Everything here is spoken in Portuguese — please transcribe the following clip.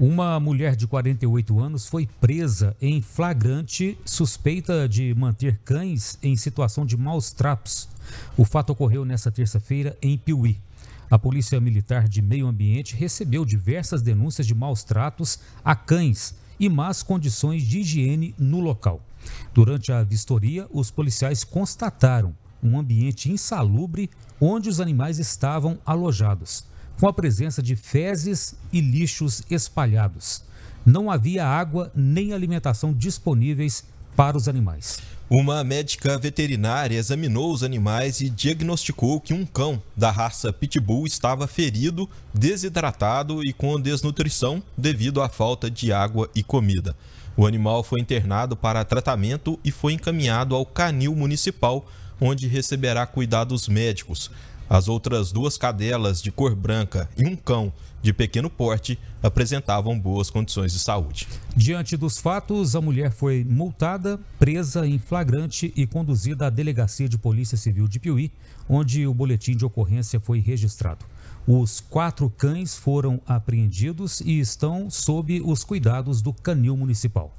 Uma mulher de 48 anos foi presa em flagrante suspeita de manter cães em situação de maus tratos. O fato ocorreu nesta terça-feira em Piuí. A Polícia Militar de Meio Ambiente recebeu diversas denúncias de maus tratos a cães e más condições de higiene no local. Durante a vistoria, os policiais constataram um ambiente insalubre onde os animais estavam alojados com a presença de fezes e lixos espalhados. Não havia água nem alimentação disponíveis para os animais. Uma médica veterinária examinou os animais e diagnosticou que um cão da raça Pitbull estava ferido, desidratado e com desnutrição devido à falta de água e comida. O animal foi internado para tratamento e foi encaminhado ao canil municipal, onde receberá cuidados médicos. As outras duas cadelas de cor branca e um cão de pequeno porte apresentavam boas condições de saúde. Diante dos fatos, a mulher foi multada, presa em flagrante e conduzida à delegacia de Polícia Civil de Piuí, onde o boletim de ocorrência foi registrado. Os quatro cães foram apreendidos e estão sob os cuidados do canil municipal.